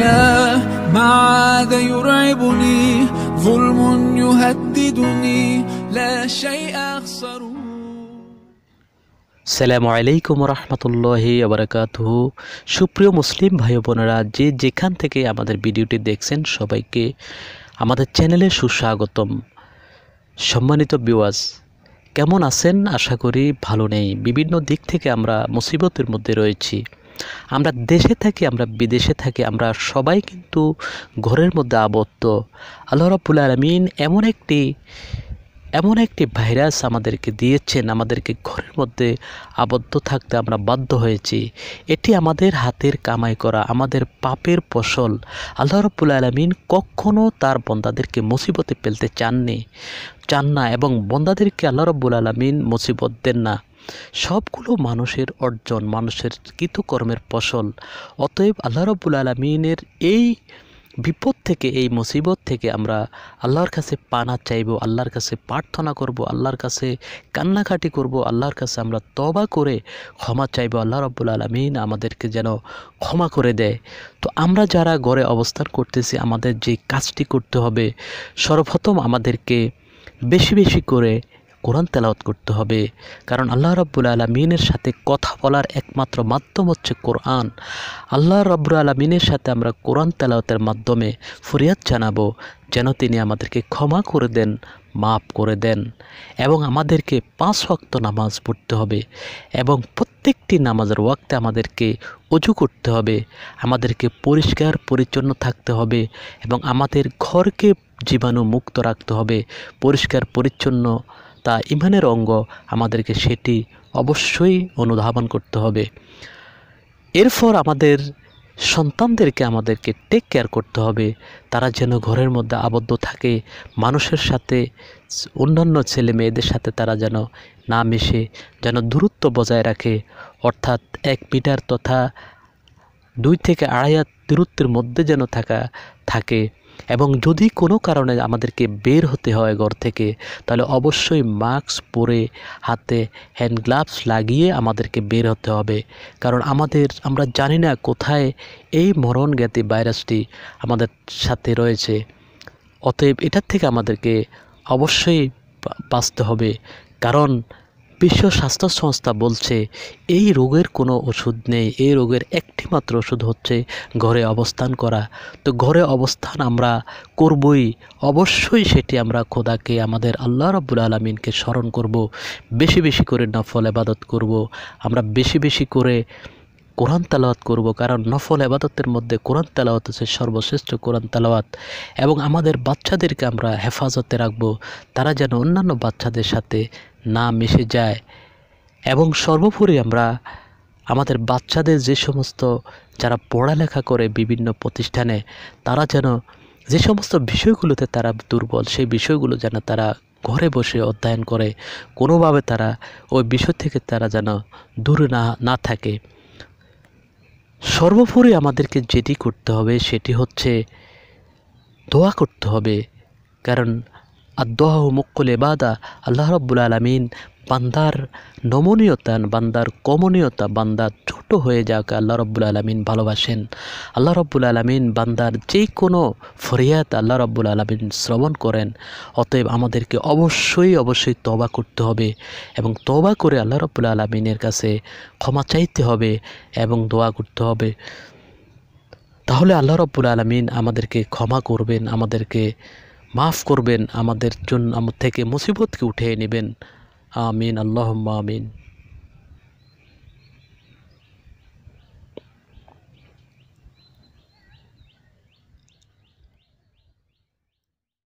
لنا ما عاد يرعبني ظلم يهددني لا شيء أخسر সালামু আলাইকুম রহমতুল্লাহ আবরাকাতহ সুপ্রিয় মুসলিম ভাই বোনেরা যে যেখান থেকে আমাদের ভিডিওটি দেখছেন সবাইকে আমাদের চ্যানেলে সুস্বাগতম সম্মানিত বিওয়াজ কেমন আছেন আশা করি ভালো নেই বিভিন্ন দিক থেকে আমরা মুসিবতের মধ্যে রয়েছি আমরা দেশে থাকি আমরা বিদেশে থাকি আমরা সবাই কিন্তু ঘরের মধ্যে আবদ্ধ আল্লাহ রাবুল আলমিন এমন একটি এমন একটি ভাইরাস আমাদেরকে দিয়েছেন আমাদেরকে ঘরের মধ্যে আবদ্ধ থাকতে আমরা বাধ্য হয়েছি এটি আমাদের হাতের কামাই করা আমাদের পাপের ফসল আল্লাহ রব্বুল আলমিন কখনও তার বন্দাদেরকে মুসিবতে ফেলতে চাননি চান না এবং বন্দাদেরকে আল্লাহ রব্বুল আলমিন মুসিবত দেন না সবগুলো মানুষের অর্জন মানুষের কৃতকর্মের ফসল অতএব আল্লাহ রবুল আলমিনের এই বিপদ থেকে এই মুসিবত থেকে আমরা আল্লাহর কাছে পানা চাইব আল্লাহর কাছে প্রার্থনা করব আল্লাহর কাছে কান্নাকাটি করব আল্লাহর কাছে আমরা তবা করে ক্ষমা চাইব আল্লাহ রব্বুল আলমিন আমাদেরকে যেন ক্ষমা করে দেয় তো আমরা যারা গড়ে অবস্থান করতেছি আমাদের যে কাজটি করতে হবে সর্বপ্রথম আমাদেরকে বেশি বেশি করে কোরআন তেলাওয়াত করতে হবে কারণ আল্লাহ রব্বুল আলমিনের সাথে কথা বলার একমাত্র মাধ্যম হচ্ছে কোরআন আল্লাহ রব্বুল আলমিনের সাথে আমরা কোরআন তেলাওয়াতের মাধ্যমে ফরিয়াদ জানাবো যেন তিনি আমাদেরকে ক্ষমা করে দেন মাফ করে দেন এবং আমাদেরকে পাঁচ ওয়াক্ত নামাজ পড়তে হবে এবং প্রত্যেকটি নামাজের ওয়াক্তে আমাদেরকে অজু করতে হবে আমাদেরকে পরিষ্কার পরিচ্ছন্ন থাকতে হবে এবং আমাদের ঘরকে জীবাণু মুক্ত রাখতে হবে পরিষ্কার পরিচ্ছন্ন তা ইমানের অঙ্গ আমাদেরকে সেটি অবশ্যই অনুধাবন করতে হবে এরপর আমাদের সন্তানদেরকে আমাদেরকে টেক কেয়ার করতে হবে তারা যেন ঘরের মধ্যে আবদ্ধ থাকে মানুষের সাথে অন্যান্য ছেলে মেয়েদের সাথে তারা যেন না মিশে যেন দূরত্ব বজায় রাখে অর্থাৎ এক মিটার তথা দুই থেকে আড়াই হাত দূরত্বের মধ্যে যেন থাকা থাকে এবং যদি কোনো কারণে আমাদেরকে বের হতে হয় ঘর থেকে তাহলে অবশ্যই মাস্ক পরে হাতে হ্যান্ড গ্লাভস লাগিয়ে আমাদেরকে বের হতে হবে কারণ আমাদের আমরা জানি না কোথায় এই মরণ জ্ঞাতি ভাইরাসটি আমাদের সাথে রয়েছে অতএব এটার থেকে আমাদেরকে অবশ্যই বাঁচতে হবে কারণ বিশ্ব স্বাস্থ্য সংস্থা বলছে এই রোগের কোনো ওষুধ নেই এই রোগের একটিমাত্র ওষুধ হচ্ছে ঘরে অবস্থান করা তো ঘরে অবস্থান আমরা করবই অবশ্যই সেটি আমরা খোদাকে আমাদের আল্লাহ রব্বুল আলমিনকে স্মরণ করব বেশি বেশি করে নফল আবাদত করব আমরা বেশি বেশি করে কোরআন তালাওয়াত করব কারণ নফল আবাদতের মধ্যে কোরআন তালাওয়াত হচ্ছে সর্বশ্রেষ্ঠ কোরআন তালাওয়াত এবং আমাদের বাচ্চাদেরকে আমরা হেফাজতে রাখব তারা যেন অন্যান্য বাচ্চাদের সাথে না মিশে যায় এবং সর্বোপরি আমরা আমাদের বাচ্চাদের যে সমস্ত যারা পড়ালেখা করে বিভিন্ন প্রতিষ্ঠানে তারা যেন যে সমস্ত বিষয়গুলোতে তারা দুর্বল সেই বিষয়গুলো যেন তারা ঘরে বসে অধ্যয়ন করে কোনোভাবে তারা ওই বিষয় থেকে তারা যেন দূরে না না থাকে সর্বোপরি আমাদেরকে যেটি করতে হবে সেটি হচ্ছে দোয়া করতে হবে কারণ আর দোয়া মুক্কুল এবাদা আল্লাহ রব্বুল আলমিন বান্দার নমনীয়তা বান্দার কমনীয়তা বান্দার ছোট হয়ে যাক আল্লাহ রব্বুল আলমিন ভালোবাসেন আল্লাহ রব্বুল আলমিন বান্দার যে কোনো ফরিয়াত আল্লাহ রব্বুল আলমিন শ্রবণ করেন অতএব আমাদেরকে অবশ্যই অবশ্যই তবা করতে হবে এবং তবা করে আল্লাহ রব্বুল আলমিনের কাছে ক্ষমা চাইতে হবে এবং দোয়া করতে হবে তাহলে আল্লাহ রব্বুল আলমিন আমাদেরকে ক্ষমা করবেন আমাদেরকে মাফ করবেন আমাদের জন্য আমার থেকে মুসিবতকে উঠিয়ে নেবেন آمين اللهم آمين